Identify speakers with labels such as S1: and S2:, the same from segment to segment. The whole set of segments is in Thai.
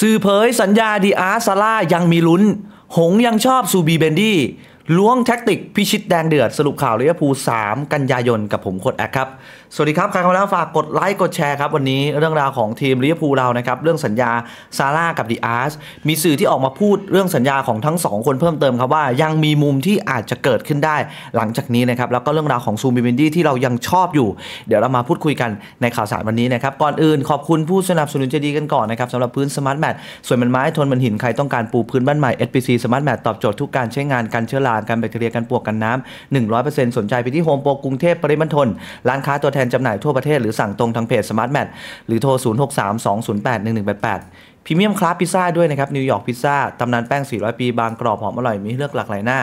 S1: สื่อเผยสัญญาดีอาร์ซาร่ายังมีลุ้น หงยังชอบซูบีเบนดี้ ล้วงแท็กติก พิชิตแดงเดือดสรุปข่าวเลียพูสามกันยายนกับผมโคดแอคครับสวัสดีครับใครเข้ามาแล้วฝากกดไลค์กดแชร์ครับวันนี้เรื่องราวของทีมลิเวอร์พูลเรานะครับเรื่องสัญญาซาร่ากับดีอาร์สมีสื่อที่ออกมาพูดเรื่องสัญญาของทั้ง 2 คนเพิ่มเติมครับว่ายังมีมุมที่อาจจะเกิดขึ้นได้ หลังจากนี้นะครับแล้วก็เรื่องราวของซูมิเบนดี้ที่เรายังชอบอยู่ เดี๋ยวเรามาพูดคุยกันในข่าวสารวันนี้นะครับก่อนอื่น ขอบคุณผู้สนับสนุนใจดีกันก่อนนะครับสำหรับพื้นสมาร์ทแมทส่วนมันไม้ทนมันหินใครต้องการปูพื้นบ้านใหม่ SPC สมาร์ทแมทตอบโจทย์ทุกการใช้งานการเชื้อราการแบคทีเรียกันปวกกันน้ำ100%สนใจไปที่โฮมโปรกรุงเทพปริมณฑลร้านค้าตัวแทนนจำหน่ายทั่วประเทศหรือสั่งตรงทางเพจ Smart Mat หรือโทร 0632081188พรีเมียมคลาสพิซซ่าด้วยนะครับนิวยอร์กพิซซ่าตำนานแป้ง 400 ปี บางกรอบหอมอร่อยมีเลือกหลากหลายหน้า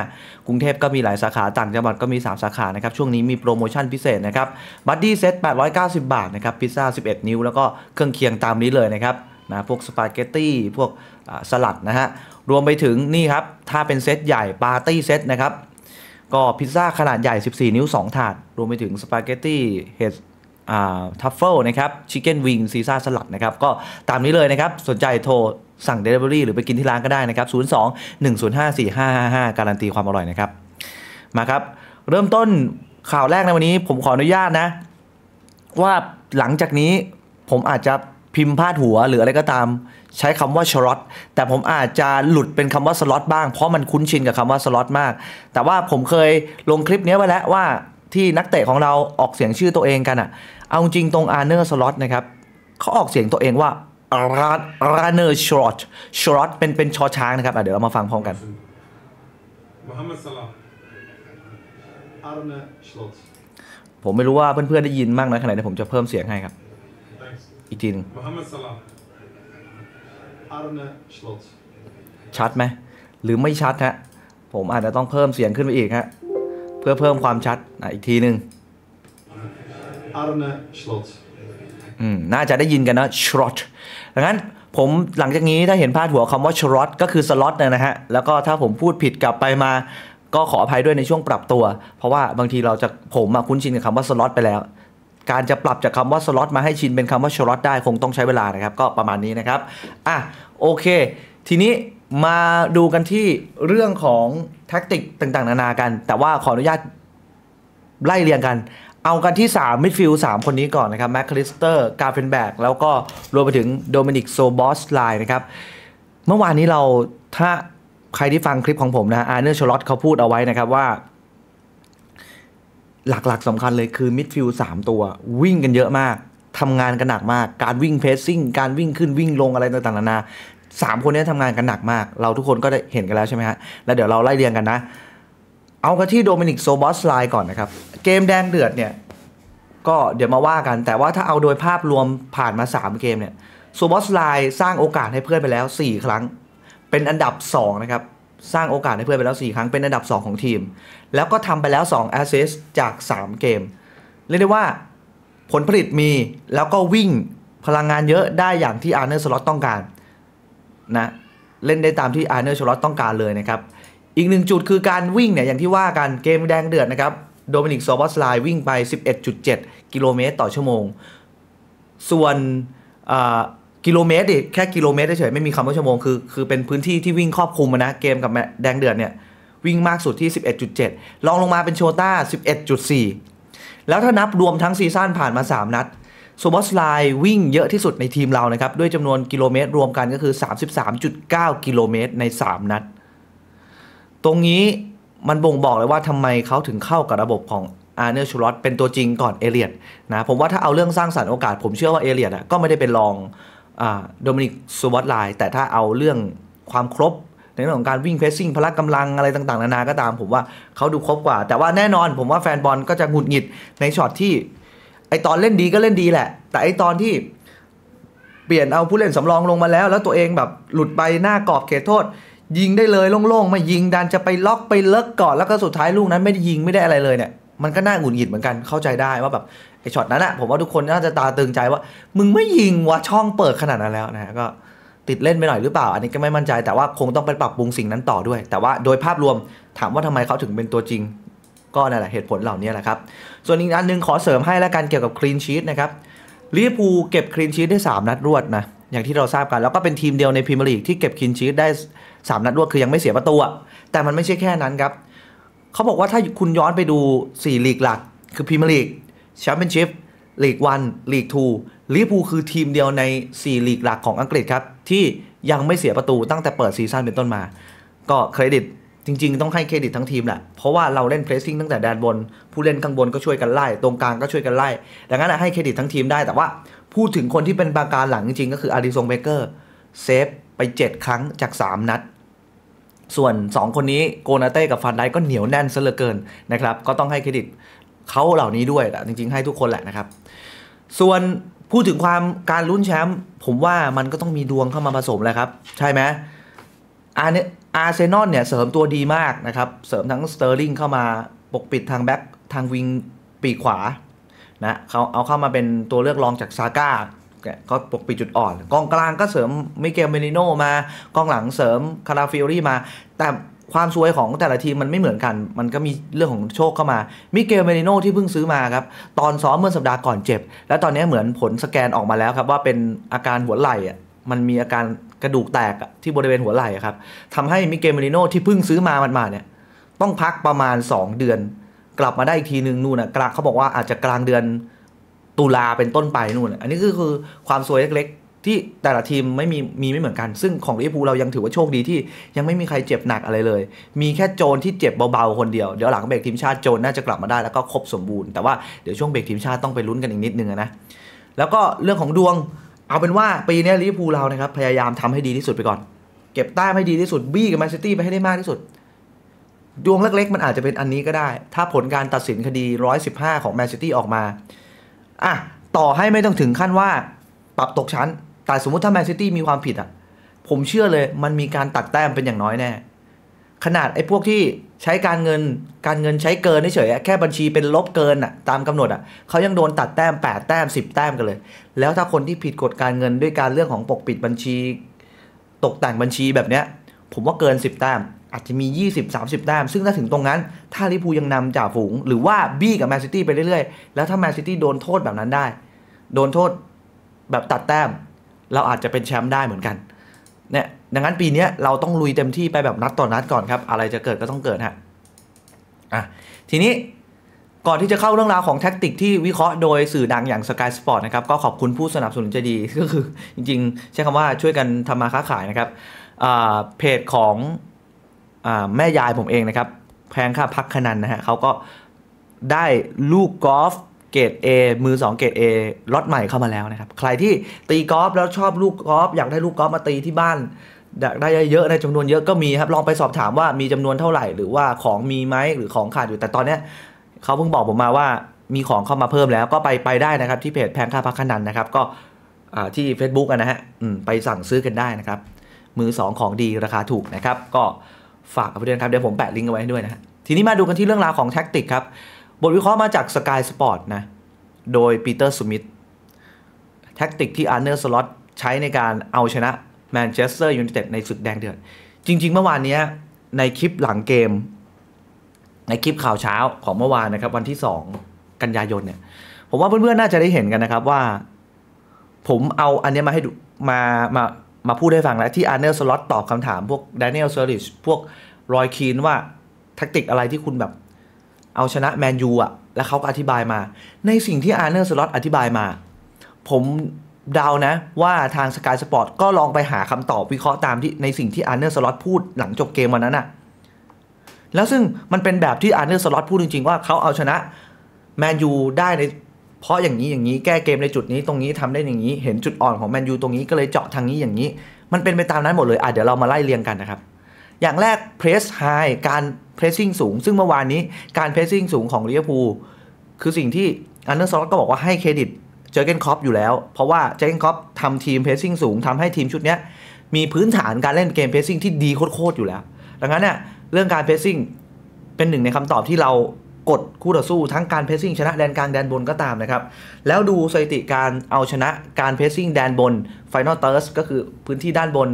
S1: กรุงเทพก็มีหลายสาขาต่างจังหวัดก็มี 3 สาขา นะครับช่วงนี้มีโปรโมชั่นพิเศษนะครับบัตตี้เซต890 บาทนะครับพิซซ่า 11 นิ้วแล้วก็เครื่องเคียงตามนี้เลยนะครับนะพวกสปาเกตตี้พวกสลัดนะฮะรวมไปถึงนี่ครับถ้าเป็นเซตใหญ่ปาร์ตี้เซตนะครับก็พิซซ่าขนาดใหญ่ 14 นิ้ว 2 ถาด รวมไปถึง สปาเกตตี้เฮดทัฟเฟิลนะครับ ชิคเก้นวิงซีซ่าสลัดนะครับ ก็ตามนี้เลยนะครับ สนใจโทรสั่ง Delivery หรือไปกินที่ร้านก็ได้นะครับ 02 105 4555 การันตีความอร่อยนะครับ มาครับ เริ่มต้นข่าวแรกในวันนี้ ผมขออนุญาตนะ ว่าหลังจากนี้ผมอาจจะพิมพ์พาดหัวหรืออะไรก็ตามใช้คำว่าชล็อตแต่ผมอาจจะหลุดเป็นคำว่าสล็อตบ้าง เพราะมันคุ้นชินกับคำว่าสล็อตมาก แต่ว่าผมเคยลงคลิปนี้ไว้แล้วว่าที่นักเตะของเราออกเสียงชื่อตัวเองกันอะเอาจริงตรงอาร์เนอร์สล็อตนะครับเขาออกเสียงตัวเองว่าราร์เนอร์ชอตชอตเป็นเป็นชอช้างนะครับเดี๋ยวเรามาฟังพร้อมกันผมไม่รู้ว่าเพื่อนๆได้ยินมากน้อยขนาดไหนผมจะเพิ่มเสียงให้ครับอีกทีนึง Arne Slot ชัดไหมหรือไม่ชัดฮะผมอาจจะต้องเพิ่มเสียงขึ้นไปอีกฮะเพื่อเพิ่มความชัดอ่ะอีกทีหนึ่ง Arne Slot อืมน่าจะได้ยินกันนะ Slot ดังนั้นผมหลังจากนี้ถ้าเห็นพาดหัวคำว่าชรอตก็คือสล็อตเนี่ยนะฮะ แล้วก็ถ้าผมพูดผิดกลับไปมา ก็ขออภัยด้วยในช่วงปรับตัว เพราะว่าบางทีเราจะผมคุ้นชินกับคำว่าสล็อตไปแล้วการจะปรับจากคำว่าสล็อตมาให้ชินเป็นคำว่าชล็อตได้คงต้องใช้เวลานะครับ ก็ประมาณนี้นะครับอ่ะโอเค ทีนี้มาดูกันที่เรื่องของแท็กติกต่างๆนานากัน แต่ว่าขออนุญาตไล่เรียงกัน เอากันที่ 3 มิดฟิลด์3คนนี้ก่อนนะครับแมคคลิสเตอร์กาเฟนแบกแล้วก็รวมไปถึงโดมินิกโซบอสไลน์นะครับ เมื่อวานนี้เราถ้าใครที่ฟังคลิปของผมนะอาร์เนอร์ชลอตเขาพูดเอาไว้นะครับว่าหลัก ๆ สำคัญเลยคือมิดฟิลด์สามตัววิ่งกันเยอะมากทำงานกันหนักมาก การวิ่งเพสซิ่งการวิ่งขึ้นวิ่งลงอะไรต่างๆนานาสามคนนี้ทำงานกันหนักมาก เราทุกคนก็ได้เห็นกันแล้วใช่ไหมฮะ แล้วเดี๋ยวเราไล่เรียงกันนะ เอากันที่โดมินิกโซบอสไลก่อนนะครับ เกมแดงเดือดเนี่ย ก็เดี๋ยวมาว่ากัน แต่ว่าถ้าเอาโดยภาพรวมผ่านมา 3 เกมเนี่ยโซบอสไลสร้างโอกาสให้เพื่อนไปแล้ว 4 ครั้ง เป็นอันดับ 2 นะครับสร้างโอกาสให้เพื่อนไปแล้ว 4 ครั้ง เป็นอันดับ 2 ของทีม แล้วก็ทำไปแล้ว2แอสซิสจาก 3 เกมเรียกได้ว่าผลผลิตมีแล้วก็วิ่งพลังงานเยอะได้อย่างที่อาร์เนอร์สล็อตต้องการ นะ เล่นได้ตามที่อาร์เนอร์สล็อตต้องการเลยนะครับ อีกหนึ่งจุดคือการวิ่งเนี่ย อย่างที่ว่ากันเกมแดงเดือดนะครับโดมินิกซบัสไลวิ่งไป 11.7 กิโลเมตรต่อชั่วโมง ส่วนกิโลเมตรดิแค่กิโลเมตรเฉยไม่มีคำว่าชั่วโมงคือคือเป็นพื้นที่ที่วิ่งครอบคลุมนะ เกมกับแดงเดือดเนี่ยวิ่งมากสุดที่ 11.7 ลองลงมาเป็นโชต้า11.4 แล้วถ้านับรวมทั้งซีซั่นผ่านมา 3 นัดโซบอสไลวิ่งเยอะที่สุดในทีมเรานะครับ ด้วยจำนวนกิโลเมตรรวมกันก็คือ 33.9 กิโลเมตรใน 3 นัดตรงนี้มันบ่งบอกเลยว่าทำไมเขาถึงเข้ากับระบบของอาร์เนอร์ชูรอตเป็นตัวจริงก่อนเอเลียดนะผมว่าถ้าเอาเรื่องสร้างสารรค์โอกาส ผมเชื่อว่าเอเลียดก็ไม่ได้เป็นรองโดมินิกสวอตไลน์แต่ถ้าเอาเรื่องความครบในเรื่องของการวิ่งเพสซิ่งพละกำลังอะไรต่างๆ นานา ก็ตามผมว่าเขาดูครบกว่า แต่ว่าแน่นอนผมว่าแฟนบอลก็จะหงุดหงิดในช็อตที่ ไอตอนเล่นดีก็เล่นดีแหละ แต่ไอตอนที่เปลี่ยนเอาผู้เล่นสำรองลงมาแล้ว แล้วตัวเองแบบหลุดไปหน้ากรอบเขตโทษ ยิงได้เลยโล่งๆไม่ยิงดันจะไปล็อกไปเลิกก่อนแล้วก็สุดท้ายลูกนั้นไม่ได้ยิงไม่ได้อะไรเลยเนี่ยมันก็น่าหงุดหงิดเหมือนกันเข้าใจได้ว่าแบบไอช็อตนั้นอะผมว่าทุกคนน่าจะตาตึงใจว่า มึงไม่ยิงวะช่องเปิดขนาดนั้นแล้วนะก็ติดเล่นไปหน่อยหรือเปล่า อันนี้ก็ไม่มั่นใจแต่ว่าคงต้องไปปรับปรุงสิ่งนั้นต่อด้วย แต่ว่าโดยภาพรวมถามว่าทำไมเขาถึงเป็นตัวจริง ก็นั่นแหละเหตุผลเหล่านี้แหละครับ ส่วนอีกอันหนึ่งขอเสริมให้แล้วกันเกี่ยวกับคลีนชีตนะครับลิเวอร์พูลเก็บคลีนชีตได้3 นัดรวดนะอย่างที่เราทราบกัน แล้วก็เป็นทีมเดียวในพรีเมียร์ลีกที่เก็บคลีนชีตได้3 นัดรวดคือยังไม่เสียประตูแต่มันไม่ใช่แค่นั้นครับเขาบอกว่าถ้าคุณย้อนไปดู4ลีกหลักคือพรีเมียร์ลีกแชมเปี้ยนชิพลีกวันลีกทูลิเวอร์พูลคือทีมเดียวใน 4 ลีกหลักของอังกฤษครับที่ยังไม่เสียประตูตั้งแต่เปิดซีซั่นเป็นต้นมา ก็เครดิตจริงๆ ต้องให้เครดิตทั้งทีมแหละเพราะว่าเราเล่นเพรสซิ่งตั้งแต่แดนบน ผู้เล่นข้างบนก็ช่วยกันไล่ ตรงกลางก็ช่วยกันไล่ดังนั้นให้เครดิตทั้งทีมได้ แต่ว่าพูดถึงคนที่เป็นปาการหลังจริงๆก็คืออาริซงเบเกอร์เซฟไป 7 ครั้งจาก 3 นัด ส่วน 2 คนนี้โกนาเต้กับฟานไดก็เหนียวแน่นซะเหลือเกินนะครับก็ต้องให้เครดิตเขาเหล่านี้ด้วยแต่จริง ๆ ให้ทุกคนแหละนะครับ ส่วนพูดถึงความการลุ้นแชมป์ผมว่ามันก็ต้องมีดวงเข้ามาผสมแหละครับ ใช่ไหมอาร์อาร์เซนอลเนี่ย เสริมตัวดีมากนะครับ เสริมทั้งสเตอร์ลิงเข้ามาปกปิดทางแบ็คทางวิงปีกขวานะเขาเอาเข้ามาเป็นตัวเลือกรองจากซาก้าก็ปกปิดจุดอ่อนกองกลางก็เสริมมิเกลเมลิโนมากองหลังเสริมคาราฟิโอรี่มาแต่ความซวยของแต่ละทีมมันไม่เหมือนกัน มันก็มีเรื่องของโชคเข้ามา มิเกลเมริโนที่เพิ่งซื้อมาครับ ตอนซ้อมเมื่อสัปดาห์ก่อนเจ็บ แล้วตอนนี้เหมือนผลสแกนออกมาแล้วครับว่าเป็นอาการหัวไหล่อะมันมีอาการกระดูกแตกที่บริเวณหัวไหล่ครับทำให้มิเกลเมริโนที่เพิ่งซื้อมามันมาเนี่ยต้องพักประมาณ 2 เดือน กลับมาได้อีกทีหนึ่งนู่นนะกลางเขาบอกว่าอาจจะกลางเดือนตุลาเป็นต้นไปนู่น อันนี้ก็คือความซวยเล็กที่แต่ละทีมไม่มีมีไม่เหมือนกันซึ่งของลิเวอร์พูลเรายังถือว่าโชคดีที่ ยังไม่มีใครเจ็บหนักอะไรเลย มีแค่โจนที่เจ็บเบาๆคนเดียว เดี๋ยวหลังเบรกทีมชาติโจนน่าจะกลับมาได้แล้วก็ครบสมบูรณ์แต่ว่าเดี๋ยวช่วงเบรกทีมชาติต้องไปลุ้นกันอีกนิดนึงนะแล้วก็เรื่องของดวงเอาเป็นว่าปีนี้ลิเวอร์พูลเรานะครับพยายามทำให้ดีที่สุดไปก่อน เก็บใต้ให้ดีที่สุดบี้กับแมนซิตี้ไปให้ได้มากที่สุด ดวงเล็กๆ มันอาจจะเป็นอันนี้ก็ได้ถ้าผลการตัดสินคดี115ของแมนซิตี้ออกมาอ่ะต่อให้ไม่ต้องถึงขั้นว่าปรับตกชั้นแต่สมมติถ้าแมนซิตี้มีความผิดอ่ะผมเชื่อเลยมันมีการตัดแต้มเป็นอย่างน้อยแน่ ขนาดไอ้พวกที่ใช้การเงินการเงินใช้เกินเฉยๆแค่บัญชีเป็นลบเกินอ่ะตามกำหนดอ่ะเขายังโดนตัดแต้ม 8 แต้ม 10 แต้มกันเลย แล้วถ้าคนที่ผิดกฎการเงินด้วยการเรื่องของปกปิดบัญชี ตกแต่งบัญชีแบบเนี้ย ผมว่าเกิน 10 แต้มอาจจะมี20 30 แต้ม ซึ่งถ้าถึงตรงนั้นถ้าลิพูยังนำจ่าฝูง หรือว่าบี้กับแมนซิตี้ไปเรื่อยๆ แล้วถ้าแมนซิตี้โดนโทษแบบนั้นได้ โดนโทษแบบตัดแต้มเราอาจจะเป็นแชมป์ได้เหมือนกัน เนี่ยดังนั้นปีนี้เราต้องลุยเต็มที่ไปแบบนัดต่อนนัดก่อนครับ อะไรจะเกิดก็ต้องเกิดฮะ อ่ะ ทีนี้ก่อนที่จะเข้าเรื่องราวของแท็กติกที่วิเคราะห์โดยสื่อดังอย่าง Sky Sport นะครับ ก็ขอบคุณผู้สนับสนุนใจดี ก็คือจริงๆใช้คำว่าช่วยกันทำมาค้าขายนะครับ เพจของอแม่ยายผมเองนะครับ แพงค่าพักคนันนะฮะเขาก็ได้ลูกกอล์ฟเกรด A มือ2เกรด A ล็อตใหม่เข้ามาแล้วนะครับ ใครที่ตีกอล์ฟแล้วชอบลูกกอล์ฟอยากได้ลูกกอล์ฟมาตีที่บ้านได้เยอะในจำนวนเยอะก็มีครับลองไปสอบถามว่ามีจำนวนเท่าไหร่หรือว่าของมีไหมหรือของขาดอยู่แต่ตอนเนี้ยเขาเพิ่งบอกผมมาว่ามีของเข้ามาเพิ่มแล้วก็ไปไปได้นะครับ ที่เพจแพงค่าพักขนันนะครับก็ที่ Facebook นะฮะไปสั่งซื้อกันได้นะครับ มือ 2 ของดี ราคาถูกนะครับก็ฝากเอาไปด้วยครับเดี๋ยวผมแปะลิงก์เอาไว้ด้วยนะทีนี้มาดูกันที่เรื่องราวของแท็กติกครับบทวิเคราะห์มาจาก Sky Sport นะ โดยปีเตอร์สุมิธแท็กติกที่อาร์เนอร์สลอตใช้ในการเอาชนะแมนเชสเตอร์ยูไนเต็ดในศึกแดงเดือด จริงๆเมื่อวานนี้ในคลิปหลังเกม ในคลิปข่าวเช้าของเมื่อวานนะครับวันที่ 2 กันยายนเนี่ย ผมว่าเพื่อนๆน่าจะได้เห็นกันนะครับว่า ผมเอาอันนี้มาให้ดูมามามาพูดให้ฟังแล้วที่อาร์เนอร์สล็อตตอบคำถามพวกแดเนียลเซอริชพวกรอยคีนว่าแท็กติกอะไรที่คุณแบบเอาชนะแมนยูอะแล้วเขาก็อธิบายมา ในสิ่งที่อาร์เนอร์สล็อตอธิบายมา ผมเดานะว่าทางสกายสปอร์ตก็ลองไปหาคำตอบวิเคราะห์ตามที่ในสิ่งที่อาร์เนอร์สล็อตพูดหลังจบเกมวันนั้นอะแล้วซึ่งมันเป็นแบบที่อาร์เนอร์สล็อตพูดจริงๆ ว่าเขาเอาชนะแมนยูได้ในเพราะอย่างนี้อย่างนี้แก้เกมในจุดนี้ตรงนี้ทำได้อย่างนี้เห็นจุดอ่อนของแมนยูตรงนี้ก็เลยเจาะทางนี้อย่างนี้มันเป็นไปตามนั้นหมดเลยอ่ะเดี๋ยวเรามาไล่เรียงกันนะครับอย่างแรกเพรสไฮการเพรสซิ่งสูง ซึ่งเมื่อวานนี้การเพรสซิ่งสูงของลิเวอร์พูลคือสิ่งที่อันเดอร์ซอลก็บอกว่าให้ เครดิตเจอเกนคอปอยู่แล้ว เพราะว่า เจอเกนคอปทำทีมเพรสซิ่งสูงทำให้ทีมชุดนี้มีพื้นฐานการเล่นเกมเพรสซิ่งที่ดี โคตรๆอยู่แล้ว ดังนั้นเนี่ยเรื่องการเพรสซิ่งเป็นหนึ่งในคำตอบที่เรากดคู่ต่อสู้ทั้งการเพรสซิ่งชนะแดนกลางแดนบนก็ตามนะครับ แล้วดูสถิติการเอาชนะการเพรสซิ่งแดนบนไฟนอลเตอร์สก็คือพื้นที่ด้านบน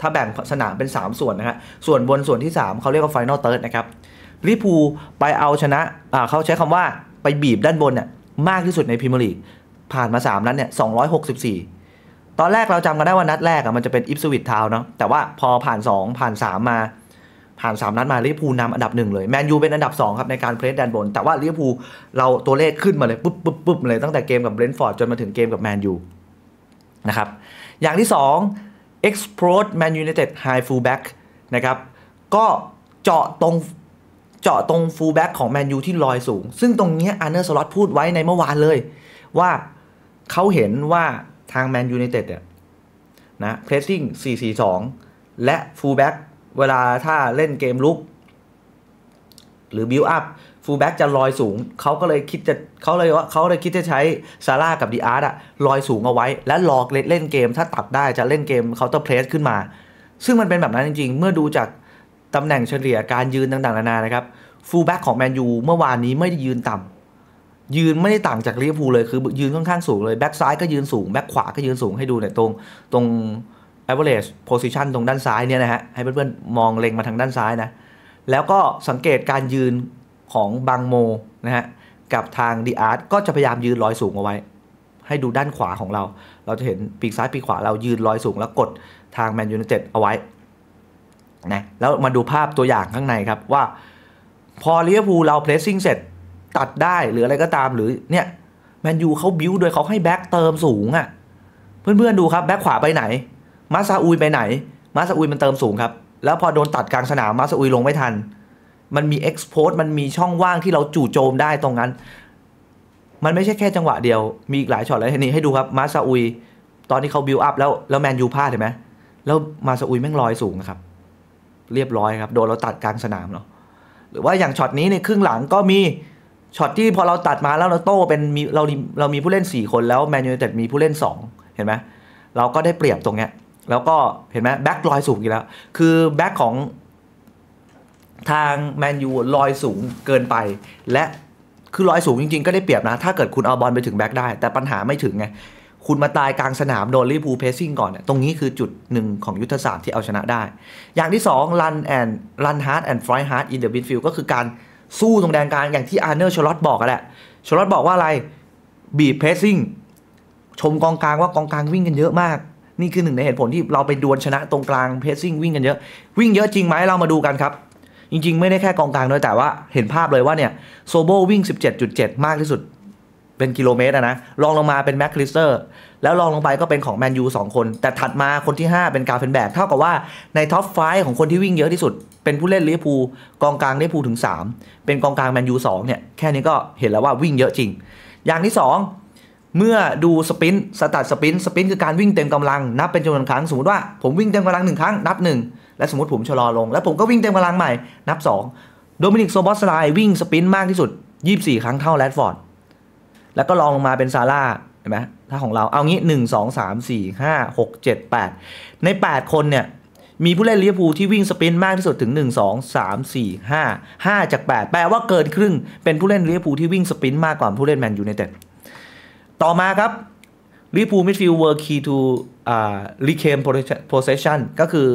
S1: ถ้าแบ่งสนามเป็น 3 ส่วนนะครส่วนบนส่วนที่ 3 เขาเรียกว่าไฟนอลเติร์ดนะครับ ลิพูไปเอาชนะะเขาใช้คำว่าไปบีบด้านบนเนี่ยมากที่สุดในพรีเมียร์ลีกผ่านมา 3 นัดเนี่ย264 ตอนแรกเราจำกันได้ว่านัดแรกอะมันจะเป็นอิฟสวิตทาวเนาะ แต่ว่าพอผ่าน 2 ผ่าน3 มา ผ่าน 3 นัดมาลิปพูนนำอันดับหนึ่งเลยแมนยูเป็นอันดับ2ครับในการเพลสแดนบน แต่ว่าลิปพูเราตัวเลขขึ้นมา เลยปุ๊บปุ๊บปุ๊บเลยตั้งแต่เกมกับเบรนท์ฟอร์ดจนมาถึงเกมกับแมนยูนะครับ อย่างที่ 2 explode Man United high fullback นะครับก็เจาะตรงเจาะตรงฟูลแบ็กของแมนยูที่ลอยสูง ซึ่งตรงนี้อันเนอร์สล็อตพูดไว้ในเมื่อวานเลย ว่าเขาเห็นว่าทางแมนยูในเต็ดเนี่ยนะเพรสซิ่ง4-4-2 และฟูลแบ็กเวลาถ้าเล่นเกมลุกหรือบิลอัพฟูลแบ็กจะลอยสูง เขาก็เลยคิดจะเขาเลยว่าเขาเลยคิดจะใช้ซาร่ากับดีอาร์ตอะลอยสูงเอาไว้และหลอกเล่นเกม ถ้าตัดได้จะเล่นเกมเคาน์เตอร์เพรสขึ้นมา ซึ่งมันเป็นแบบนั้นจริง ๆ เมื่อดูจากตำแหน่งเฉลี่ยการยืนต่างๆนานานะครับฟูลแบ็กของแมนยูเมื่อวานนี้ไม่ได้ยืนต่ำ ยืนไม่ได้ต่างจากลิเวอร์พูลเลย คือยืนค่อนข้างสูงเลยแบ็กซ้ายก็ยืนสูงแบ็กขวาก็ยืนสูงให้ดูเนี่ยตรง ตรงอ v e r a g e สโพซิชันตรงด้านซ้ายเนี่ยนะฮะให้เพื่อนๆมองเล็งมาทางด้านซ้ายนะ แล้วก็สังเกตการยืนของบางโมนะฮะกับทางดีอาร์ตก็จะพยายามยืนลอยสูงเอาไว้ ให้ดูด้านขวาของเรา เราจะเห็นปีกซ้ายปีกขวาเรายืนลอยสูงแล้วกดทางแมนยูไนเต็ดเอาไว้นะแล้วมาดูภาพตัวอย่างข้างในครับ ว่าพอลิเวอร์พูลเราเพลสซิ่งเสร็จตัดได้หรืออะไรก็ตามหรือเนี่ยแมนยูเขาบิวโดยเขาให้แบ็กเติมสูงอะ่ะเพื่อนๆดูครับ แบ็กขวาไปไหนมาซาอุยไปไหนมาซาอุยมันเติมสูงครับแล้วพอโดนตัดกลางสนามมาซาอุยลงไม่ทันมันมีเอ็์ x p o s e มันมีช่องว่างที่เราจู่โจมได้ตรงนั้น มันไม่ใช่แค่จังหวะเดียว มีอีกหลายช็อตเลยทีนี้ให้ดูครับ มาซาอุย ตอนที่เขาบิวอัพแล้ว แล้วแมนยูพลาดเห็นไหมแล้วมาซาอุยแม่งลอยสูงครับ เรียบร้อยครับ โดนเราตัดกลางสนามเนาะหรือว่าอย่างช็อตนี้ในครึ่งหลังก็มีช็อตที่พอเราตัดมาแล้วเราโต้เป็นมีเราเรามีผู้เล่น 4 คนแล้วแมนยูเต็ดมีผู้เล่น 2 เห็นไหมเราก็ได้เปรียบตรงเนี้ยแล้วก็เห็นไหมแบ็คลอยสูงอีกแล้ว คือแบ็คของทางแมนยูลอยสูงเกินไป และคือลอยสูงจริงๆ ก็ได้เปรียบนะ ถ้าเกิดคุณเอาบอลไปถึงแบ็กได้ แต่ปัญหาไม่ถึงไง คุณมาตายกลางสนามโดนลิเวอร์พูลเพสซิ่งก่อนเนี่ยตรงนี้คือจุดหนึ่งของยุทธศาสตร์ที่เอาชนะได้ อย่างที่2 run and run hard and fly hard in the midfield ก็คือการสู้ตรงแดนกลางอย่างที่อาร์เนอร์ชลอตบอกกันแหละชลอตบอกว่าอะไรบีบเพสซิ่งชมกองกลางว่ากองกลางวิ่งกันเยอะมาก นี่คือหนึ่งในเหตุผลที่เราไปดวลชนะตรงกลางเพสซิ่งวิ่งกันเยอะ วิ่งเยอะจริงไหมเรามาดูกันครับจริงๆไม่ได้แค่กองกลางด้วยแต่ว่าเห็นภาพเลยว่าเนี่ยโซโบวิ่ง 17.7 มากที่สุด เป็นกิโลเมตรนะรองลงมาเป็นแม็กคลิสเตอร์แล้วรองลงไปก็เป็นของแมนยูสองคน แต่ถัดมาคนที่ 5 เป็นกาเฟนแบก เท่ากับว่าในท็อปไฟของคนที่วิ่งเยอะที่สุด เป็นผู้เล่นลิเวอร์พูลกองกลางลิเวอร์พูลถึง 3 เป็นกองกลางแมนยูสองเนี่ย แค่นี้ก็เห็นแล้วว่าวิ่งเยอะจริง อย่างที่2เมื่อดูสปินสตัดสปินสปินคือการวิ่งเต็มกำลังนับเป็นจำนวนครั้งสมมติว่า ผมวิ่งเต็มกำลังหนึ่งครั้ง นับหนึ่งและสมมติผมชะลอลง แล้วผมก็วิ่งเต็มกำลังใหม่ นับ2โดมินิกโซบอสไลวิ่งสปินมากที่สุด 24 ครั้งเท่าแรดฟอร์ด แล้วก็ลองลงมาเป็นซาร่าเห็นไหมถ้าของเราเอางี้ 1 2 3 4 5 6 7 8 ใน 8 คนเนี่ย มีผู้เล่นลิเวอร์พูลที่วิ่งสปินมากที่สุดถึง 1 2 3 4 5 5 จาก 8 แปลว่าเกินครึ่งเป็นผู้เล่นลิเวอร์พูลที่วิ่งสปินมากกว่าผู้เล่นแมนยูในเต็ดต่อมาครับลิเวอร์พูลมิดฟิลด์เวิร์คีทูอ่ารีเคมโพสเซชันก็คือ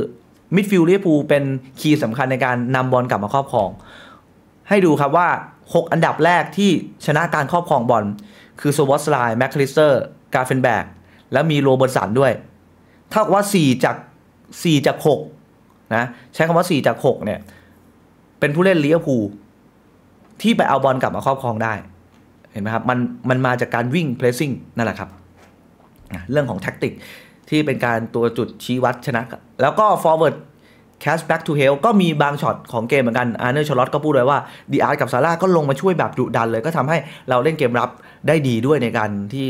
S1: มิดฟิลด์ลิเวอร์พูลเป็นคีย์สำคัญในการนำบอลกลับมาครอบครอง ให้ดูครับว่า6อันดับแรกที่ชนะการครอบครองบอลคือโซวอสไลแมคคลิสเตอร์กาเฟนแบกและมีโรเบิร์ตสันด้วย เท่ากับว่า 4 จาก4จาก6นะใช้คำว่า 4 จาก 6 เนี่ย เป็นผู้เล่นลิเวอร์พูลที่ไปเอาบอลกลับมาครอบครองได้ เห็นไหมครับ มันมันมาจากการวิ่งเพลสซิ่งนั่นแหละครับเรื่องของแท็กติกที่เป็นการตัวจุดชี้วัดชนะ แล้วก็ forward cash back to hell ก็มีบางช็อตของเกมเหมือนกัน อาร์เนอร์ชอลอตก็พูดไว้ว่าดีอาร์กับซาร่าก็ลงมาช่วยแบบดุดันเลย ก็ทำให้เราเล่นเกมรับได้ดีด้วยในการที่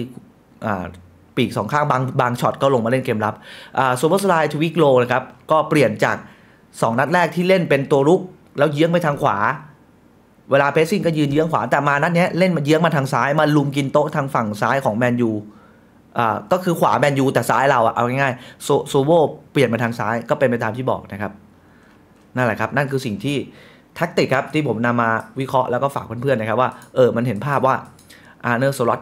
S1: ปีกสองข้างบางบางช็อตก็ลงมาเล่นเกมรับู่ปอรอสไลด์ทวิกโลนะครับ ก็เปลี่ยนจาก 2 นัดแรกที่เล่นเป็นตัวรุกแล้วเยื้องไปทางขวา เวลาเพสซิ่งก็ยืนเยื้องขวาแต่มานัดนี้เล่นมาเยื้องมาทางซ้ายมาลุมกินโต๊ะทางฝั่งซ้ายของแมนยูอ่าก็คือขวาแมนยูแต่ซ้ายเราอะเอาง่ายๆโซโซโวเปลี่ยนมาทางซ้าย ก็เป็นไปตามที่บอกนะครับ นั่นแหละครับ นั่นคือสิ่งที่แท็กติกครับ ที่ผมนำมาวิเคราะห์แล้วก็ฝากเพื่อนๆนะครับว่า เออมันเห็นภาพว่าอาร์เนอร์สล็อต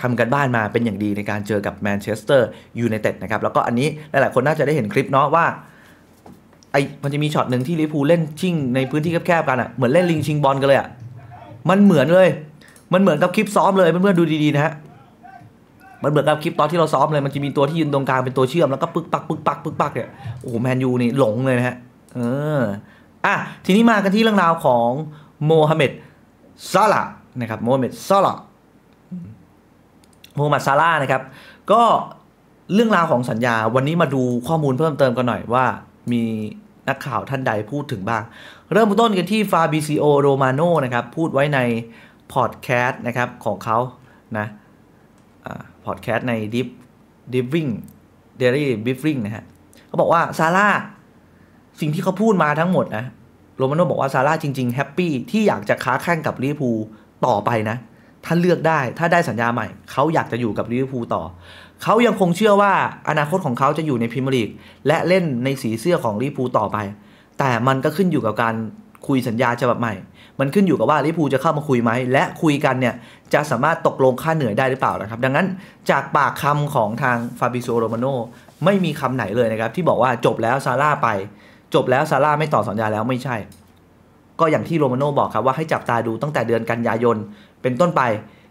S1: ทำกันบ้านมาเป็นอย่างดีในการเจอกับแมนเชสเตอร์ยูไนเต็ดนะครับแล้วก็อันนี้หลายๆคนน่าจะได้เห็นคลิปเนาะว่าไอมันจะมีช็อตหนึ่งที่ลิพูเล่นชิงในพื้นที่แคบๆกันอะ่ะเหมือนเล่นลิงชิงบอลกันเลยอะ่ะมันเหมือนเลย มันเหมือนกับคลิปซ้อมเลยเพื่อนๆดูดีๆนะฮะมันเหมือนกับคลิปตอนที่เราซ้อมเลยมันจะมีตัวที่ยืนตรงกลางเป็นตัวเชื่อม แล้วก็ปึ๊กปักปึ๊กปักปึ๊กปักเนี่ยโอ้โหแมนยูนี่หลงเลยนะฮะเอออ่ะ ทีนี้มากันที่เรื่องราวของโมฮัมเหม็ดซาลานะครับ โมฮัมเหม็ดซาลาโมฮัมหมัดซาลานะครับ ก็เรื่องราวของสัญญา วันนี้มาดูข้อมูลเพิ่มเติมกันหน่อยว่า มีนักข่าวท่านใดพูดถึงบ้าง เริ่มต้นกันที่ฟาบิซิโอโรมาโนนะครับ พูดไว้ในพอดแคสต์นะครับ ของเขานะพอดแคสต์ในดิฟดิฟวิ่งเดลี่บิฟวิ่งนะฮะเขาบอกว่าซาร่าสิ่งที่เขาพูดมาทั้งหมดนะโรมาโน่บอกว่าซาร่าจริงๆแฮปปี้ที่อยากจะค้าแข่งกับลิเวอร์พูลต่อไปนะถ้าเลือกได้ถ้าได้สัญญาใหม่ เขาอยากจะอยู่กับลิเวอร์พูลต่อ เขายังคงเชื่อว่าอนาคตของเขาจะอยู่ในพรีเมียร์ลีก และเล่นในสีเสื้อของลิเวอร์พูลต่อไป แต่มันก็ขึ้นอยู่กับการคุยสัญญาฉบับใหม่มันขึ้นอยู่กับว่า ลิพูจะเข้ามาคุยไหม และคุยกันเนี่ย จะสามารถตกลงค่าเหนื่อยได้หรือเปล่านะครับดังนั้นจากปากคำของทางฟาบิโซโรมาโนไม่มีคำไหนเลยนะครับ ที่บอกว่าจบแล้วซาร่าไป จบแล้วซาร่าไม่ต่อสัญญาแล้วไม่ใช่ ก็อย่างที่โรมาโนบอกครับ ว่าให้จับตาดูตั้งแต่เดือนกันยายน เป็นต้นไป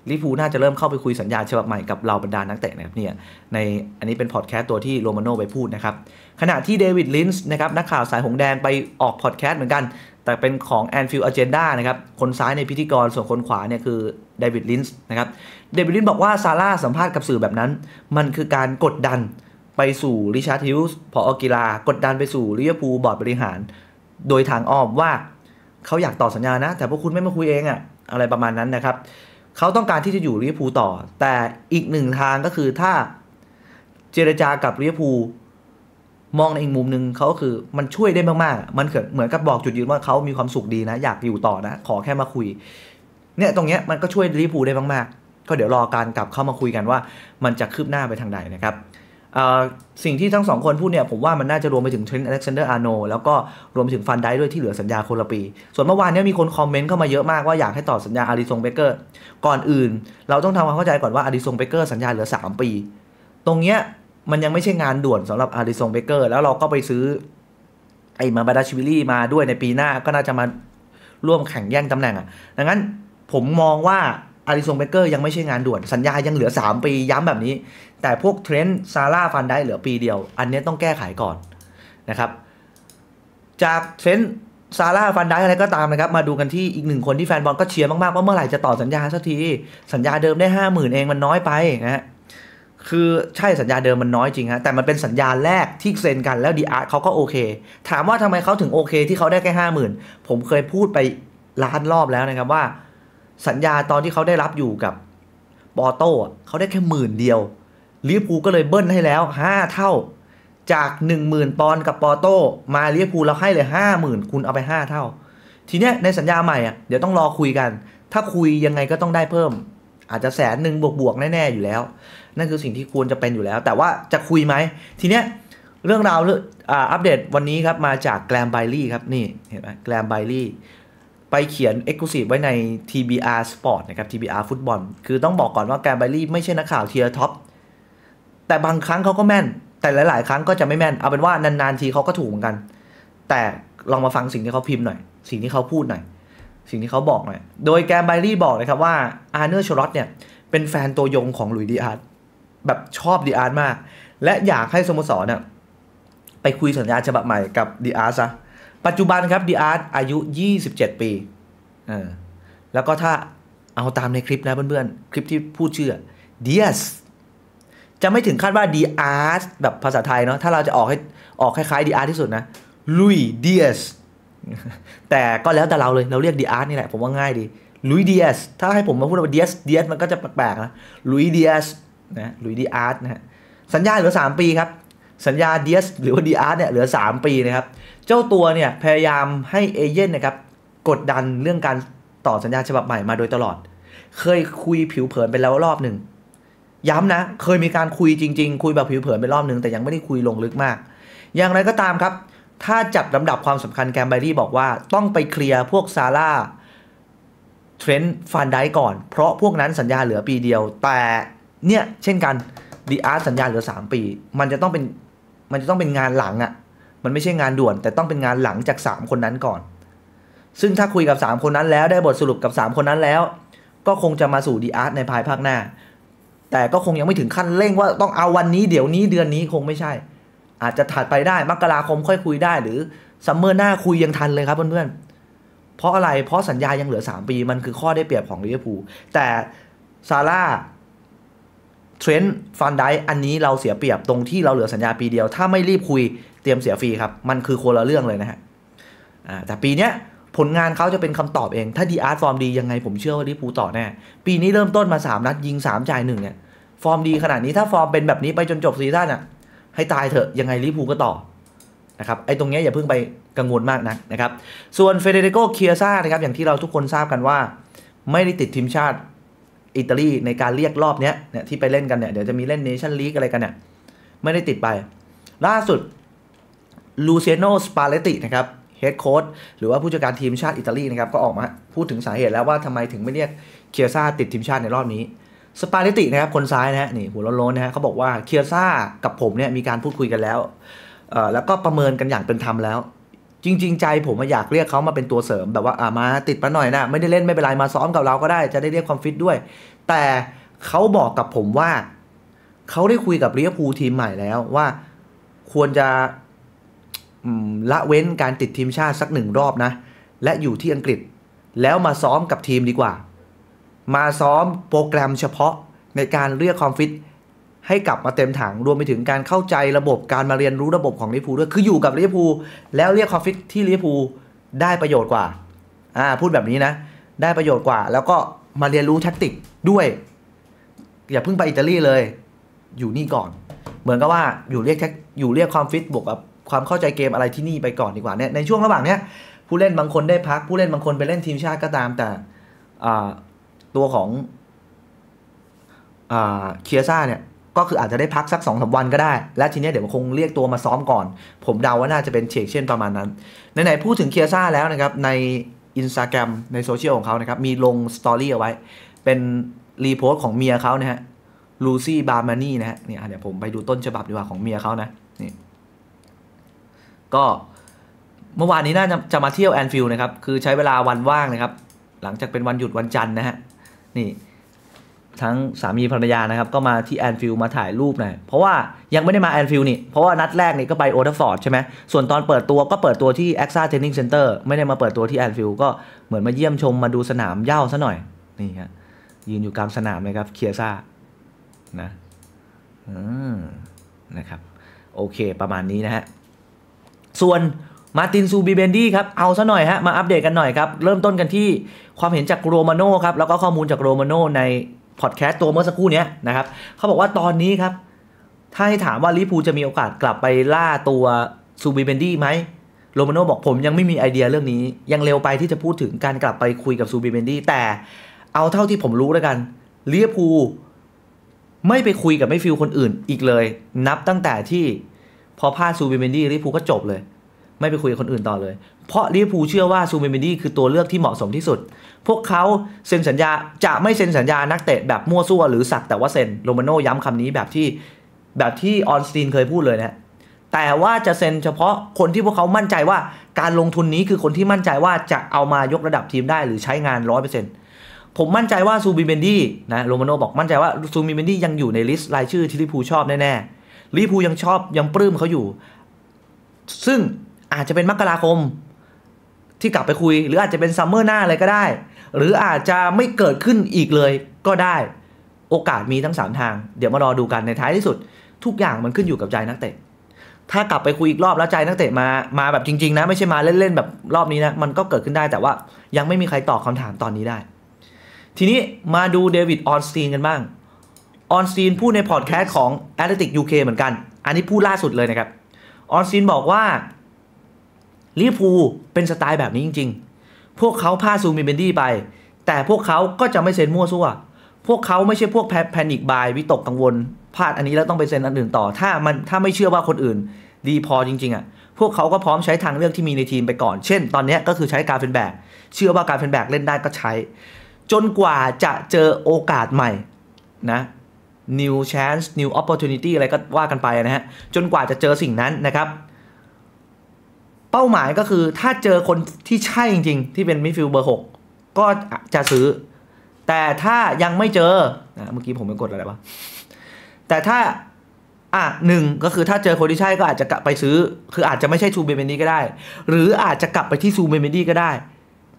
S1: ลิฟูน่าจะเริ่มเข้าไปคุยสัญญาฉบับใหม่กับเราบรรดานักเตะนะครับเนี่ยในอันนี้เป็นพอดแคสต์ตัวที่โรมาโนไปพูดนะครับขณะที่เดวิดลินส์นะครับนักข่าวสายหงแดงไปออกพอดแคสต์เหมือนกันแต่เป็นของแอนฟิลอเจนด d านะครับ คนซ้ายในพิธีกรส่วนคนขวาเนี่ยคือเดวิดลินส์นะครับ เดวิดลินบอกว่าซาร่าสัมภาษณ์กับสื่อแบบนั้น มันคือการกดดันไปสู่ริชาร์ดฮิลส์พออกีฬากดดันไปสู่ลิเวอร์พูลบอร์ดบริหาร โดยทางอ้อมว่าเขาอยากต่อสัญญานะ แต่พวกคุณไม่มาคุยเองอะอะไรประมาณนั้นนะครับเขาต้องการที่จะอยู่ลิเวอร์พูลต่อ แต่อีกหนึ่งทางก็คือถ้าเจรจากับลิเวอร์พูลมองในอีกมุมหนึ่งเขาคือมันช่วยได้มาก ๆ มันเหมือนกับบอกจุดยืนว่าเขามีความสุขดีนะ อยากอยู่ต่อนะ ขอแค่มาคุยเนี่ยตรงเนี้ยมันก็ช่วยลิพูได้มาก ๆ ก็เดี๋ยวรอการกลับเข้ามาคุยกันว่ามันจะคืบหน้าไปทางใดนะครับสิ่งที่ทั้งสองคนพูดเนี่ยผมว่ามันน่าจะรวมไปถึงเทรนด์อเล็กซานเดอร์อาร์โนแล้วก็รวมถึงฟันได้ด้วยที่เหลือสัญญาคนละปี ส่วนเมื่อวานนี้มีคนคอมเมนต์เข้ามาเยอะมากว่าอยากให้ต่อสัญญาอาริซงเบเกอร์ก่อนอื่น เราต้องทำความเข้าใจก่อนว่าอาริซงเบเกอร์สัญญาเหลือ 3 ปี ตรงเนี้ยมันยังไม่ใช่งานด่วนสำหรับอาริซงเบเกอร์แล้วเราก็ไปซื้อ ไอ้มาบาดาชิวิลี่มาด้วยในปีหน้าก็น่าจะมาร่วมแข่งแย่งตำแหน่งอ่ะดังนั้นผมมองว่าอาริซงเบเกอร์ยังไม่ใช่งานด่วนสัญญายังเหลือ 3 ปีย้ำแบบนี้ แต่พวกเทรนด์ซาร่าฟันได้เหลือปีเดียว อันนี้ต้องแก้ไขก่อนนะครับ จากเทรนด์ซาร่าฟันได้อะไรก็ตามนะครับมาดูกันที่อีกหนึ่งคนที่แฟนบอลก็เชียร์มากๆว่าเมื่อไหร่จะต่อสัญญาสักทีสัญญาเดิมได้ 5 0,000 เองมันน้อยไปนะฮะคือ ใช่สัญญาเดิมมันน้อยจริงฮะแต่มันเป็นสัญญาแรกที่เซ็นกันแล้วดีอาร์เขาก็โอเค ถามว่าทำไมเขาถึงโอเคที่เขาได้แค่ห้าหมื่นผมเคยพูดไปล้านรอบแล้วนะครับว่า สัญญาตอนที่เขาได้รับอยู่กับปอโต้เขาได้แค่หมื่นเดียวลิเวอร์พูลก็เลยเบิ้ลให้แล้วห้าเท่า จาก 10,000ปอนด์กับปอโต้มาลิเวอร์พูลเราให้เลย50,000 คุณเอาไป 5 เท่า ทีเนี้ยในสัญญาใหม่อ่ะเดี๋ยวต้องรอคุยกัน ถ้าคุยยังไงก็ต้องได้เพิ่มอาจจะแสนหนึ่งบวกๆ แน่ๆ อยู่แล้ว นั่นคือสิ่งที่ควรจะเป็นอยู่แล้ว แต่ว่าจะคุยไหมทีเนี้ยเรื่องราวออัปเดตวันนี้ครับมาจากแกลมไบลี่ครับนี่เห็นไหมแกลมไบลี่ไปเขียน e x c l u s i v e ไว้ใน TBR Sport นะครับ TBR ฟุตบอลคือต้องบอกก่อนว่าแกรมไบลี่ไม่ใช่นักข่าวเทียร์ท็อปแต่บางครั้งเขาก็แม่น แต่หลายๆ ครั้งก็จะไม่แม่น เอาเป็นว่านานๆทีเขาก็ถูกเหมือนกัน แต่ลองมาฟังสิ่งที่เขาพิมพ์หน่อยสิ่งที่เขาพูดหน่อยสิ่งที่เขาบอกเนี่ยโดยแกมไบรี่บอกเลยครับว่าอาร์เนอร์ชร์ตเนี่ย เป็นแฟนตัวยงของลุยดีอาร์ตแบบชอบดีอาร์ตมาก และอยากให้สโมสรเนี่ยไปคุยสัญญาฉบับใหม่กับดีอาร์ตซะปัจจุบันครับดีอาร์ตอายุ 27 ปีเออแล้วก็ถ้าเอาตามในคลิปนะเพื่อนๆ คลิปที่พูดเชื่อดีอาร์จะไม่ถึงขั้นว่าดีอาร์แบบภาษาไทยเนาะถ้าเราจะออกให้ออกคล้าย ๆดีอาร์ที่สุดนะลุยดีอาร์แต่ก็แล้วแต่เราเลย เราเรียกดีอาร์ตนี่แหละ ผมว่าง่ายดี ลุยเดียสถ้าให้ผมมาพูดว่าเดียสเดียสมันก็จะแปลกๆนะ ลุยเดียสนะ ลุยดีอาร์ตนะฮะสัญญาเหลือ 3 ปีครับ สัญญาเดียสหรือว่าดีอาร์ตเนี่ยเหลือ 3 ปีนะครับ เจ้าตัวเนี่ย พยายามให้เอเจนต์นะครับ กดดันเรื่องการต่อสัญญาฉบับใหม่มาโดยตลอด เคยคุยผิวเผินไปแล้วรอบหนึ่ง ย้ำนะ เคยมีการคุยจริง ๆ คุยแบบผิวเผินไปรอบหนึ่งแต่ยังไม่ได้คุยลงลึกมาก อย่างไรก็ตามครับถ้าจัดลำดับความสำคัญแกมไบรี่บอกว่าต้องไปเคลียร์พวกซาร่าเทรนด์ฟานไดก่อน เพราะพวกนั้นสัญญาเหลือปีเดียว แต่เนี่ยเช่นกันดีอาร์สัญญาเหลือ 3 ปี มันจะต้องเป็นมันจะต้องเป็นงานหลังอะ่ะมันไม่ใช่งานด่วน แต่ต้องเป็นงานหลังจาก 3 คนนั้นก่อน ซึ่งถ้าคุยกับ 3 คนนั้นแล้วได้บทสรุปกับ 3 คนนั้นแล้วก็คงจะมาสู่ดีอาร์ในภายภาคหน้า แต่ก็คงยังไม่ถึงขั้นเร่งว่าต้องเอาวันนี้เดี๋ยวนี้เดือนนี้คงไม่ใช่อาจจะถัดไปได้มกราคมค่อยคุยได้หรือซัมเมอร์หน้าคุยยังทันเลยครับเพื่อนๆเพราะอะไรเพราะสัญญายังเหลือ 3 ปีมันคือข้อได้เปรียบของลิเวอร์พูลแต่ซาร่าเทรนด์ฟันไดอันนี้เราเสียเปรียบตรงที่เราเหลือสัญญาปีเดียว ถ้าไม่รีบคุยเตรียมเสียฟรีครับ มันคือคนละเรื่องเลยนะฮะแต่ปีเนี้ยผลงานเขาจะเป็นคำตอบเองถ้าดีอาร์ตฟอร์มดียังไงผมเชื่อว่าลิปูต่อแน่ปีนี้เริ่มต้นมา3นัดยิง 3 จ่ายหนึ่งเนี่ยฟอร์มดีขนาดนี้ถ้าฟอร์มเป็นแบบนี้ไปจนจบซีซั่นอ่ะให้ตายเถอะ ยังไงลิพูก็ต่อนะครับไอ้ตรงนี้อย่าเพิ่งไปกังวลมากนะนะครับส่วนเฟเดริโกเคียซ่านะครับอย่างที่เราทุกคนทราบกันว่า ไม่ได้ติดทีมชาติอิตาลีในการเรียกรอบเนี้ยเนี่ยที่ไปเล่นกันเนี่ยเดี๋ยวจะมีเล่นเนชั่นลีกอะไรกันเนี่ยไม่ได้ติดไป ล่าสุดลูเซโนสปาเลตินะครับเฮดโค้ชหรือว่าผู้จัดการทีมชาติอิตาลีนะครับก็ออกมาพูดถึงสาเหตุแล้วว่าทำไมถึงไม่เรียกเคียซ่าติดทีมชาติในรอบนี้สปาเลตินะครับ คนซ้ายนะฮะนี่หัวโล้นๆ นะฮะเขาบอกว่าเคียร์ซ่ากับผมเนี่ยมีการพูดคุยกันแล้วแล้วก็ประเมินกันอย่างเป็นธรรมแล้ว จริง ๆ ใจผมอยากเรียกเขามาเป็นตัวเสริม แบบว่า อ่ามาติดมาหน่อยนะ ไม่ได้เล่นไม่เป็นไร มาซ้อมกับเราก็ได้จะได้เรียกความฟิตด้วย แต่เขาบอกกับผมว่าเขาได้คุยกับเรียพูทีมใหม่แล้ว ว่าควรจะละเว้นการติดทีมชาติสักหนึ่งรอบนะ และอยู่ที่อังกฤษแล้วมาซ้อมกับทีมดีกว่ามาซ้อมโปรแกรมเฉพาะในการเรียกความฟิตให้กลับมาเต็มถังรวมไปถึงการเข้าใจระบบการมาเรียนรู้ระบบของลิฟพูด้วยคืออยู่กับลิฟพูแล้วเรียกความฟิตที่ลิฟพูได้ประโยชน์กว่าอ่า พูดแบบนี้นะ ได้ประโยชน์กว่า แล้วก็มาเรียนรู้แทคติกด้วยอย่าเพิ่งไปอิตาลีเลย อยู่นี่ก่อนเหมือนกับว่าอยู่เรียกแทกอยู่เรียกความฟิตบวกกับความเข้าใจเกมอะไรที่นี่ไปก่อนดีกว่าเนี่ยในช่วงระหว่างเนี้ยผู้เล่นบางคนได้พัก ผู้เล่นบางคนไปเล่นทีมชาติก็ตามแต่ตัวของเคียซ่าเนี่ย ก็คืออาจจะได้พักสัก2อสวันก็ได้ และทีนี้เดี๋ยวคงเรียกตัวมาซ้อมก่อน ผมเดาว่าน่าจะเป็นเชกเช่นประมาณนั้นไหนๆพูดถึงเคียซ่าแล้วนะครับ ใน Instagram ในโซเชียลของเขานะครับ มีลงสตอรี่เอาไว้ เป็นรีโพสต์ของเมียเขานะฮะลูซี่บาร์มานี่นะฮะเนี่ยเดี๋ยวผมไปดูต้นฉบับดีกว่าของเมียเขานะนี่ ก็เมื่อวานนี้น่าจะมาเที่ยวแอนฟิลด์นะครับคือใช้เวลาวันว่างนะครับ หลังจากเป็นวันหยุดวันจันทร์นะฮะนี่ทั้งสามีภรรยานะครับก็มาที่แอนฟิลมาถ่ายรูปหน่อยเพราะว่ายังไม่ได้มาแอนฟิลนี่ เพราะว่านัดแรกนี่ก็ไปโอทัฟอร์ดใช่ไหมส่วนตอนเปิดตัวก็เปิดตัวที่แอคซ่าเทนนิงเซ็นเตอร์ไม่ได้มาเปิดตัวที่แอนฟิลก็เหมือนมาเยี่ยมชมมาดูสนามเย่าซะหน่อย นี่ฮะยืนอยู่กลางสนามเลยครับเคียซ่านะนะครับโอเค ประมาณนี้นะฮะ ส่วนมาตินซูบีเบนดี้ครับ เอาซะหน่อยฮะ มาอัปเดตกันหน่อยครับ เริ่มต้นกันที่ความเห็นจากโรมาโน่ครับ แล้วก็ข้อมูลจากโรมาโน่ในพอดแคสต์ตัวเมื่อสักครู่นี้นะครับเขาบอกว่าตอนนี้ครับ ถ้าให้ถามว่าลิปูจะมีโอกาสกลับไปล่าตัวซูบีเบนดี้ไหมโรมาโน่บอกผมยังไม่มีไอเดียเรื่องนี้ ยังเร็วไปที่จะพูดถึงการกลับไปคุยกับซูบีเบนดี้ แต่เอาเท่าที่ผมรู้แล้วกัน ลิปพูไม่ไปคุยกับไม่ฟิลคนอื่นอีกเลย นับตั้งแต่ที่พอพลาดซูบิเบนดี้ลิปูก็จบเลยไม่ไปคุยกับคนอื่นต่อเลย เพราะลิเวอร์พูลเชื่อว่าซูเมนดี้คือตัวเลือกที่เหมาะสมที่สุด พวกเขาเซ็นสัญญาจะไม่เซ็นสัญญา นักเตะแบบมั่วซั่วหรือสักแต่ว่าเซ็นโรมาโน่ย้ำคำนี้แบบที่แบบที่ออนสตีนเคยพูดเลยนะ แต่ว่าจะเซ็นเฉพาะคนที่พวกเขามั่นใจว่าการลงทุนนี้คือคนที่มั่นใจว่าจะเอามายกระดับทีมได้หรือใช้งาน100%ผมมั่นใจว่าซูบิเบนดี้นะโรมาโนบอกมั่นใจว่าซูบิเบนดี้ยังอยู่ในลิสต์รายชื่อที่ลิพูชอบแน่ๆ ลิพูยังชอบยังปลื้มเขาอยู่ ซึ่งอาจจะเป็นมกราคมที่กลับไปคุย หรืออาจจะเป็นซัมเมอร์หน้าอะไรก็ได้ หรืออาจจะไม่เกิดขึ้นอีกเลยก็ได้โอกาสมีทั้ง3ทาง เดี๋ยวมารอดูกันในท้ายที่สุดทุกอย่างมันขึ้นอยู่กับใจนักเตะถ้ากลับไปคุยอีกรอบแล้วใจนักเตะมามาแบบจริงๆนะไม่ใช่มาเล่นๆแบบรอบนี้นะมันก็เกิดขึ้นได้ แต่ว่ายังไม่มีใครตอบคาถามตอนนี้ได้ ทีนี้มาดูเดวิดออนสตีนกันบ้างออนสตีนพูดในพอดแคสต์ของ a t l e t i c UK เหมือนกัน อันนี้พูดล่าสุดเลยนะครับออนสตีนบอกว่าลิพูเป็นสไตล์แบบนี้จริง ๆ พวกเขาพาซูมิเบนดี้ไป แต่พวกเขาก็จะไม่เซ็นมั่วซั่ว พวกเขาไม่ใช่พวกแพนิคบายวิตกกังวลพลาดอันนี้แล้วต้องไปเซ็นอันอื่นต่อ ถ้ามันถ้าไม่เชื่อว่าคนอื่น ดีพอจริงๆอ่ะ พวกเขาก็พร้อมใช้ทางเลือกที่มีในทีมไปก่อน เช่นตอนนี้ก็คือใช้การเฟนแบกเชื่อว่าการเฟนแบกเล่นได้ก็ใช้จนกว่าจะเจอโอกาสใหม่นะ new chance new opportunity อะไรก็ว่ากันไปนะฮะจนกว่าจะเจอสิ่งนั้นนะครับเป้าหมายก็คือถ้าเจอคนที่ใช่จริงๆที่เป็นมิดฟิลด์เบอร์หกก็จะซื้อ แต่ถ้ายังไม่เจอนะเมื่อกี้ผมไปกดอะไรวะแต่ถ้าอ่ะหนึ่งก็คือถ้าเจอคนที่ใช่ก็อาจจะกลับไปซื้อ คืออาจจะไม่ใช่ซูเบเมนดี้ก็ได้ หรืออาจจะกลับไปที่ซูเบเมนดี้ก็ได้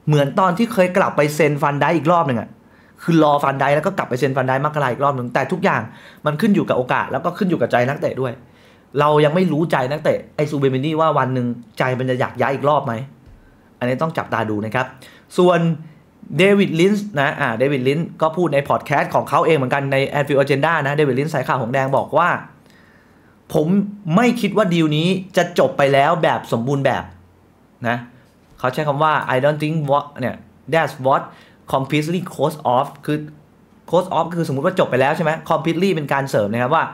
S1: เหมือนตอนที่เคยกลับไปเซ็นฟันได้อีกรอบหนึ่งอะคือรอฟันได้แล้วก็กลับไปเซ็นฟันได้มากกะลาอีกรอบหนึ่งแต่ทุกอย่างมันขึ้นอยู่กับโอกาสแล้วก็ขึ้นอยู่กับใจนักเตะด้วยเรายังไม่รู้ใจนักเตะไอซูเบมินี่ว่าวันหนึ่งใจมันจะอยากย้ายอีกรอบไหม อันนี้ต้องจับตาดูนะครับ ส่วนเดวิดลินส์นะอ่าเดวิดลินส์ก็พูดในพอดแคสต์ของเขาเอง เหมือนกันในแอนฟิวอเจนดานะเดวิดลินส์สายข่าวของแดงบอกว่า ผมไม่คิดว่าดีลนี้จะจบไปแล้วแบบสมบูรณ์แบบนะเขาใช้คำว่า I don't think what เนี่ย that's what completely close off คือ close off คือสมมติว่าจบไปแล้วใช่ไหม completely เป็นการเสริมนะครับว่า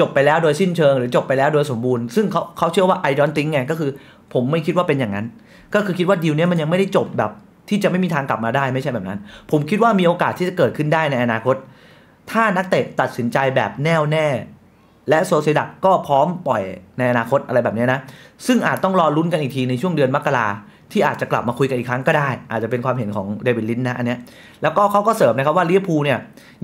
S1: จบไปแล้วโดยสิ้นเชิงหรือจบไปแล้วโดยสมบูรณ์ ซึ่งเขาเขาเชื่อว่าไอดอนติงไงก็คือผมไม่คิดว่าเป็นอย่างนั้น ก็คือคิดว่าดีลเนี้ยมันยังไม่ได้จบแบบที่จะไม่มีทางกลับมาได้ไม่ใช่แบบนั้น ผมคิดว่ามีโอกาสที่จะเกิดขึ้นได้ในอนาคต ถ้านักเตะตัดสินใจแบบแน่วแน่ และโซเซดักก็พร้อมปล่อยในอนาคตอะไรแบบนี้นะซึ่งอาจต้องรอลุ้นกันอีกทีในช่วงเดือนมกราที่อาจจะกลับมาคุยกันอีกครั้งก็ได้อาจจะเป็นความเห็นของเดวิดลินนะอันเนี้ยแล้วก็เขาก็เสริมนะครับว่าลิเวอร์พูลเนี่ย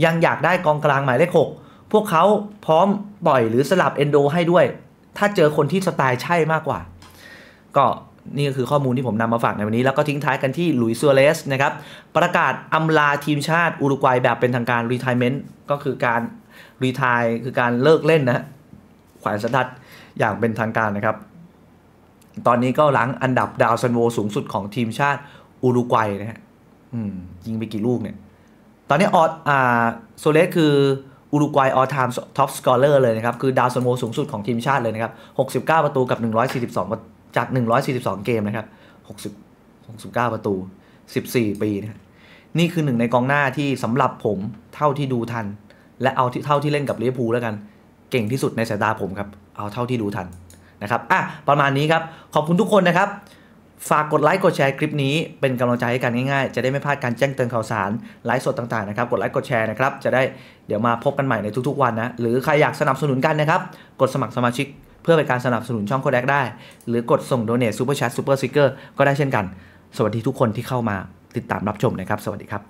S1: ยังอยากได้กองกลางหมายเลข6พวกเขาพร้อมปล่อยหรือสลับเอนโดให้ด้วย ถ้าเจอคนที่สไตล์ใช่มากกว่า ก็นี่ก็คือข้อมูลที่ผมนำมาฝากในวันนี้แล้วก็ทิ้งท้ายกันที่หลุยส์ซัวเรสนะครับประกาศอำลาทีมชาติอุรุกวัยแบบเป็นทางการรีทายเมนต์ก็คือการรีทายคือการเลิกเล่นนะ ขวานสันทัดอย่างเป็นทางการนะครับ ตอนนี้ก็หลังอันดับดาวซันโวสูงสุดของทีมชาติอุรุกวัยนะฮะยิงไปกี่ลูกเนี่ยตอนนี้ออดอ่าโซเลสคืออุรุกวัยออทามท็อปสกอร์เลอร์เลยนะครับ คือดาวซันโวสูงสุดของทีมชาติเลยนะครับ 69 ประตูกับ 142จาก 142 เกมนะครับ 60 69ประตู 14 ปีนะนี่คือหนึ่งในกองหน้าที่สำหรับผมเท่าที่ดูทัน และเอาเท่าที่เล่นกับลิเวอร์พูลแล้วกันเก่งที่สุดในสายตาผมครับ เอาเท่าที่ดูทันนะครับอ่ะ ประมาณนี้ครับ ขอบคุณทุกคนนะครับฝากกดไลค์กดแชร์คลิปนี้ เป็นกำลังใจให้กันง่ายๆ จะได้ไม่พลาดการแจ้งเตือนข่าวสารไลฟ์สดต่างๆ นะครับ กดไลค์กดแชร์นะครับ จะได้เดี๋ยวมาพบกันใหม่ในทุกๆวันนะ หรือใครอยากสนับสนุนกันนะครับ กดสมัครสมาชิกเพื่อเป็นการสนับสนุนช่องโคแดกได้ หรือกดส่งโดเนทซูเปอร์แชทซูเปอร์ซิกเกอร์ก็ได้เช่นกัน สวัสดีทุกคนที่เข้ามาติดตามรับชมนะครับสวัสดีครับ